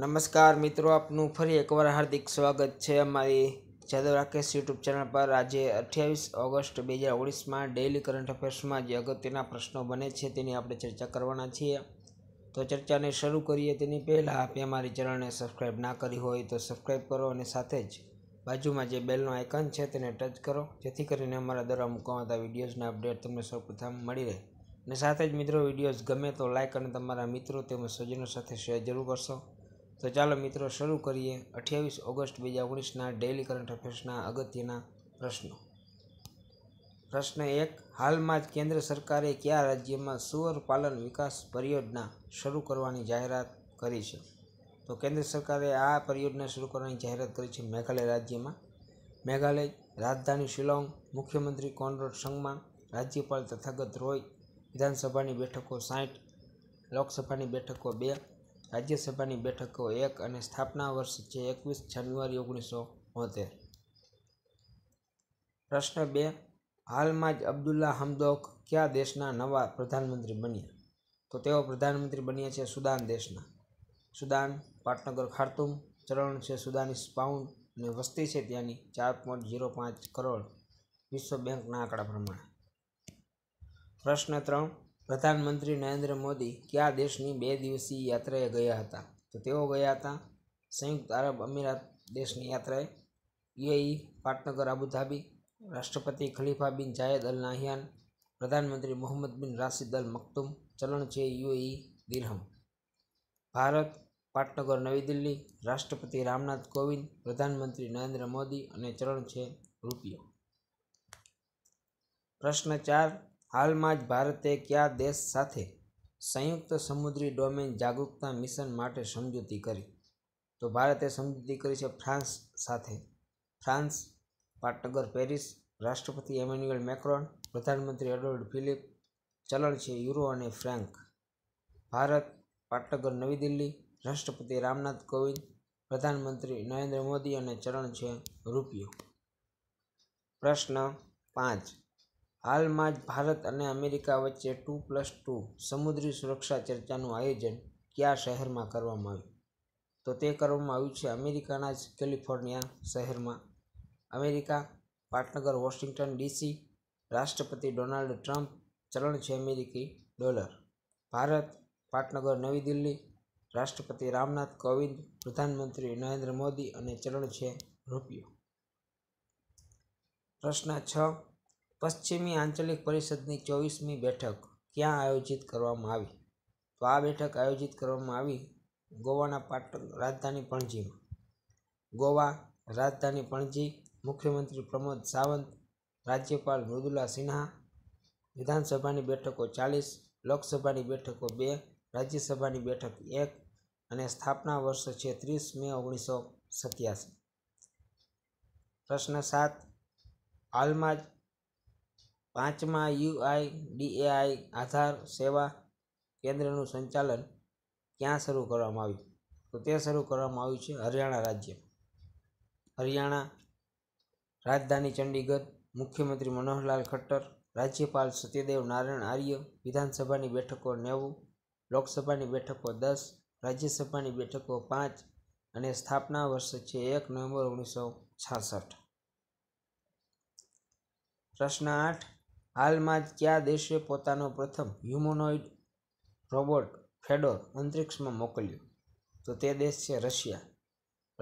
નમસ્કાર મિત્રો આપનું ફરી એકવાર હાર્દિક સ્વાગત છે અમારી જાદવ રાકેશ યુટ્યુબ ચેનલ પર આજે અઠ્યાવીસ ઓગસ્ટ બે હજાર ઓગણીસમાં ડેઇલી કરંટ અફેર્સમાં જે અગત્યના પ્રશ્નો બને છે તેની આપણે ચર્ચા કરવાના છીએ તો ચર્ચાને શરૂ કરીએ તેની પહેલાં આપે અમારી ચેનલને સબસ્ક્રાઈબ ના કરી હોય તો સબસ્ક્રાઈબ કરો અને સાથે જ બાજુમાં જે બેલનો આઇકન છે તેને ટચ કરો જેથી કરીને અમારા દ્વારા મૂકવામાં આવતા વિડીયોઝના અપડેટ તમને સૌપ્રથમ મળી રહે અને સાથે જ મિત્રો વિડીયોઝ ગમે તો લાઇક અને તમારા મિત્રો તેમજ સ્વજનો સાથે શેર જરૂર કરશો તો ચાલો મિત્રો શરૂ કરીએ અઠ્યાવીસ ઓગસ્ટ બે હજાર ઓગણીસના ડેઇલી કરંટ અફેર્સના અગત્યના પ્રશ્નો પ્રશ્ન એક હાલમાં જ કેન્દ્ર સરકારે કયા રાજ્યમાં સુવર પાલન વિકાસ પરિયોજના શરૂ કરવાની જાહેરાત કરી છે તો કેન્દ્ર સરકારે આ પરિયોજના શરૂ કરવાની જાહેરાત કરી છે મેઘાલય રાજ્યમાં મેઘાલય રાજધાની શિલોંગ મુખ્યમંત્રી કોનરોડ સંગમા રાજ્યપાલ તથાગત રોય વિધાનસભાની બેઠકો સાઠ લોકસભાની બેઠકો બે રાજ્યસભાની બેઠકો એક અને સ્થાપના વર્ષ છે એકવીસ જાન્યુઆરી ઓગણીસો બોતેર પ્રશ્ન બે હાલમાં જ અબ્દુલ્લા હમદોક કયા દેશના નવા પ્રધાનમંત્રી બન્યા તો તેઓ પ્રધાનમંત્રી બન્યા છે સુદાન દેશના સુદાન પાટનગર ખાર્તુમ ચરણ છે સુદાનીસ પાઉન્ડ અને વસ્તી છે ત્યાંની ચાર પોઈન્ટ ઝીરો પાંચ કરોડ વિશ્વ બેંકના આંકડા પ્રમાણે પ્રશ્ન ત્રણ પ્રધાનમંત્રી નરેન્દ્ર મોદી કયા દેશની બે દિવસીય યાત્રાએ ગયા હતા તો તેઓ ગયા હતા સંયુક્ત આરબ અમીરાત દેશની યાત્રાએ યુએઈ પાટનગર અબુધાબી રાષ્ટ્રપતિ ખલીફા બિન જાયદ અલ નાહિયાન પ્રધાનમંત્રી મોહમ્મદ બિન રાશિદ અલ મક્તુમ ચલણ છે યુએઈ દિરહમ ભારત પાટનગર નવી દિલ્હી રાષ્ટ્રપતિ રામનાથ કોવિંદ પ્રધાનમંત્રી નરેન્દ્ર મોદી અને ચલણ છે રૂપિયો પ્રશ્ન ચાર હાલમાં જ ભારતે કયા દેશ સાથે સંયુક્ત સમુદ્રી ડોમેન જાગૃતતા મિશન માટે સમજૂતી કરી તો ભારતે સમજૂતી કરી છે ફ્રાન્સ સાથે ફ્રાન્સ પાટનગર પેરિસ રાષ્ટ્રપતિ એમેન્યુઅલ મેક્રોન પ્રધાનમંત્રી એડોલ્ડ ફિલિપ ચલણ છે યુરો અને ફ્રેન્ક ભારત પાટનગર નવી દિલ્હી રાષ્ટ્રપતિ રામનાથ કોવિંદ પ્રધાનમંત્રી નરેન્દ્ર મોદી અને ચરણ છે રૂપિયો પ્રશ્ન પાંચ હાલમાં જ ભારત અને અમેરિકા વચ્ચે ટુ પ્લસ ટુ સમુદ્રી સુરક્ષા ચર્ચાનું આયોજન કયા શહેરમાં કરવામાં આવ્યું તો તે કરવામાં આવ્યું છે અમેરિકાના જ કેલિફોર્નિયા શહેરમાં અમેરિકા પાટનગર વોશિંગ્ટન ડીસી રાષ્ટ્રપતિ ડોનાલ્ડ ટ્રમ્પ ચલણ છે અમેરિકી ડોલર ભારત પાટનગર નવી દિલ્હી રાષ્ટ્રપતિ રામનાથ કોવિંદ પ્રધાનમંત્રી નરેન્દ્ર મોદી અને ચલણ છે રૂપિયો પ્રશ્ન છ પશ્ચિમી આંચલિક પરિષદની ચોવીસમી બેઠક ક્યાં આયોજિત કરવામાં આવી તો આ બેઠક આયોજિત કરવામાં આવી ગોવાના પાટણ રાજધાની પણજીમાં ગોવા રાજધાની પણજી મુખ્યમંત્રી પ્રમોદ સાવંત રાજ્યપાલ મૃદુલા સિન્હા વિધાનસભાની બેઠકો ચાલીસ લોકસભાની બેઠકો બે રાજ્યસભાની બેઠક એક અને સ્થાપના વર્ષ છે ત્રીસ મે ઓગણીસો સત્યાસી પ્રશ્ન સાત હાલમાં જ પાંચમાં યુઆઈડીએઆઈ આધાર સેવા કેન્દ્રનું સંચાલન ક્યાં શરૂ કરવામાં આવ્યું તો તે શરૂ કરવામાં આવ્યું છે હરિયાણા રાજ્ય હરિયાણા રાજધાની ચંડીગઢ મુખ્યમંત્રી મનોહરલાલ ખટ્ટર રાજ્યપાલ સત્યદેવ નારાયણ આર્ય વિધાનસભાની બેઠકો નેવું લોકસભાની બેઠકો દસ રાજ્યસભાની બેઠકો પાંચ અને સ્થાપના વર્ષ છે એક નવેમ્બર ઓગણીસો છાસઠ પ્રશ્ન આઠ હાલમાં જ કયા દેશે પોતાનો પ્રથમ હ્યુમોનોઇડ રોબોટ ફેડોર અંતરિક્ષમાં મોકલ્યો તો તે દેશ છે રશિયા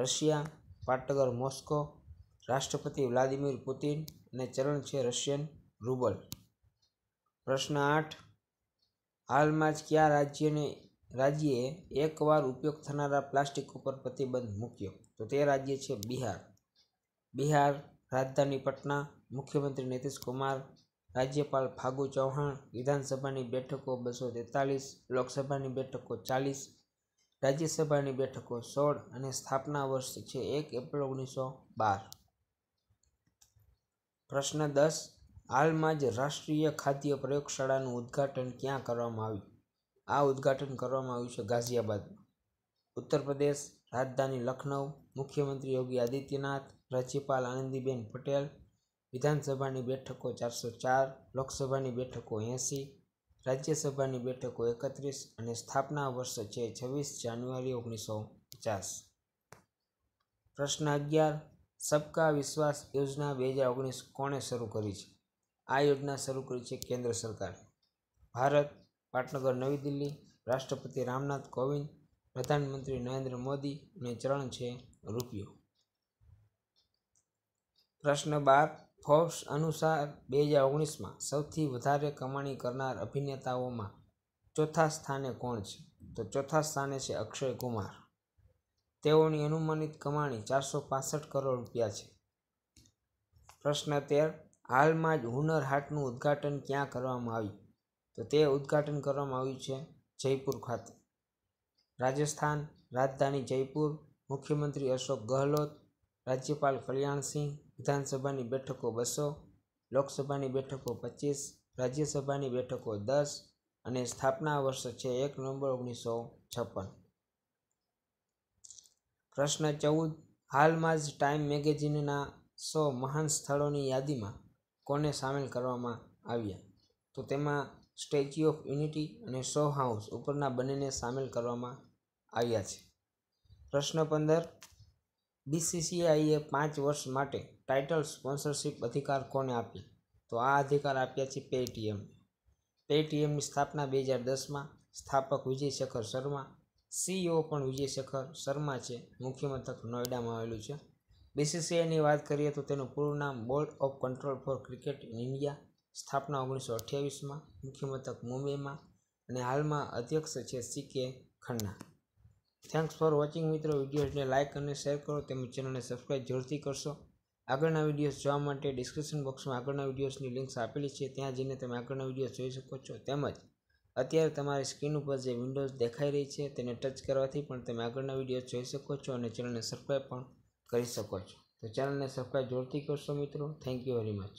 રશિયા પાટનગર મોસ્કો રાષ્ટ્રપતિ વ્લાદિમીર પુતિન અને ચલણ છે રશિયન રૂબલ પ્રશ્ન આઠ હાલમાં જ કયા રાજ્યને રાજ્યએ એકવાર ઉપયોગ થનારા પ્લાસ્ટિક ઉપર પ્રતિબંધ મૂક્યો તો તે રાજ્ય છે બિહાર બિહાર રાજધાની પટના મુખ્યમંત્રી નીતિશ કુમાર રાજ્યપાલ ફાગુ ચૌહાણ વિધાનસભાની બેઠકો બસો તેતાલીસ લોકસભાની બેઠકો ચાલીસ રાજ્યસભાની બેઠકો સોળ અને સ્થાપના વર્ષ છે એક એપ્રિલ ઓગણીસો બાર પ્રશ્ન દસ હાલમાં જ રાષ્ટ્રીય ખાદ્ય પ્રયોગશાળાનું ઉદ્ઘાટન ક્યાં કરવામાં આવ્યું આ ઉદ્ઘાટન કરવામાં આવ્યું છે ગાઝિયાબાદમાં ઉત્તર પ્રદેશ રાજધાની લખનૌ મુખ્યમંત્રી યોગી આદિત્યનાથ રાજ્યપાલ આનંદીબેન પટેલ વિધાનસભાની બેઠકો ચારસો ચાર લોકસભાની બેઠકો એંસી રાજ્યસભાની બેઠકો એકત્રીસ અને સ્થાપના વર્ષ છે છવ્વીસ જાન્યુઆરી ઓગણીસો પચાસ પ્રશ્ન અગિયાર સબકા વિશ્વાસ યોજના બે હજાર ઓગણીસ કોણે શરૂ કરી છે આ યોજના શરૂ કરી છે કેન્દ્ર સરકારે ભારત પાટનગર નવી દિલ્હી રાષ્ટ્રપતિ રામનાથ કોવિંદ પ્રધાનમંત્રી નરેન્દ્ર મોદી અને ચરણ છે રૂપિયો પ્રશ્ન બાર ફોર્બ્સ અનુસાર બે હજાર ઓગણીસમાં સૌથી વધારે કમાણી કરનાર અભિનેતાઓમાં ચોથા સ્થાને કોણ છે તો ચોથા સ્થાને છે અક્ષય કુમાર તેઓની અનુમાનિત કમાણી ચારસો પાસઠ કરોડ રૂપિયા છે પ્રશ્ન તેર હાલમાં જ હુનર હાટનું ઉદ્ઘાટન ક્યાં કરવામાં આવ્યું તો તે ઉદ્ઘાટન કરવામાં આવ્યું છે જયપુર ખાતે રાજસ્થાન રાજધાની જયપુર મુખ્યમંત્રી અશોક ગહલોત રાજ્યપાલ કલ્યાણસિંહ વિધાનસભાની બેઠકો બસો લોકસભાની બેઠકો પચીસ રાજ્યસભાની બેઠકો દસ અને સ્થાપના વર્ષ છે એક નવેમ્બર ઓગણીસો છપ્પન પ્રશ્ન ચૌદ હાલમાં જ ટાઈમ મેગેઝિનના સો મહાન સ્થળોની યાદીમાં કોને સામેલ કરવામાં આવ્યા તો તેમાં સ્ટેચ્યુ ઓફ યુનિટી અને સો હાઉસ ઉપરના બંનેને સામેલ કરવામાં આવ્યા છે પ્રશ્ન પંદર બીસીસીઆઈએ પાંચ વર્ષ માટે ટાઇટલ સ્પોન્સરશિપ અધિકાર કોને આપી તો આ અધિકાર આપ્યા છે પેટીએમ પેટીએમની સ્થાપના બે હજાર દસમાં સ્થાપક વિજયશેખર શર્મા સીઈઓ e પણ વિજયશેખર શર્મા છે મુખ્ય મથક નોઈડામાં આવેલું છે બીસીસીઆઈની વાત કરીએ તો તેનું પૂરું નામ Board of Control for Cricket in India સ્થાપના ઓગણીસો અઠ્યાવીસમાં મુખ્ય મથક મુંબઈમાં અને હાલમાં અધ્યક્ષ છે સી કે ખન્ના થેન્ક્સ ફોર વોચિંગ મિત્રો વિડીયોઝને લાઇક અને શેર કરો તેમજ ચેનલને સબસ્ક્રાઇબ જરૂરથી કરશો આગળના વિડીયોઝ જોવા માટે ડિસ્ક્રિપ્શન બોક્સમાં આગળના વિડીયોઝની લિંક્સ આપેલી છે ત્યાં જઈને તમે આગળના વિડીયો જોઈ શકો છો તેમજ અત્યારે તમારી સ્ક્રીન ઉપર જે વિન્ડોઝ દેખાઈ રહી છે તેને ટચ કરવાથી પણ તમે આગળના વિડીયોઝ જોઈ શકો છો અને ચેનલને સબસ્ક્રાઇબ પણ કરી શકો છો તો ચેનલને સબસ્ક્રાઇબ જરૂરથી કરશો મિત્રો થેન્ક યુ વેરી મચ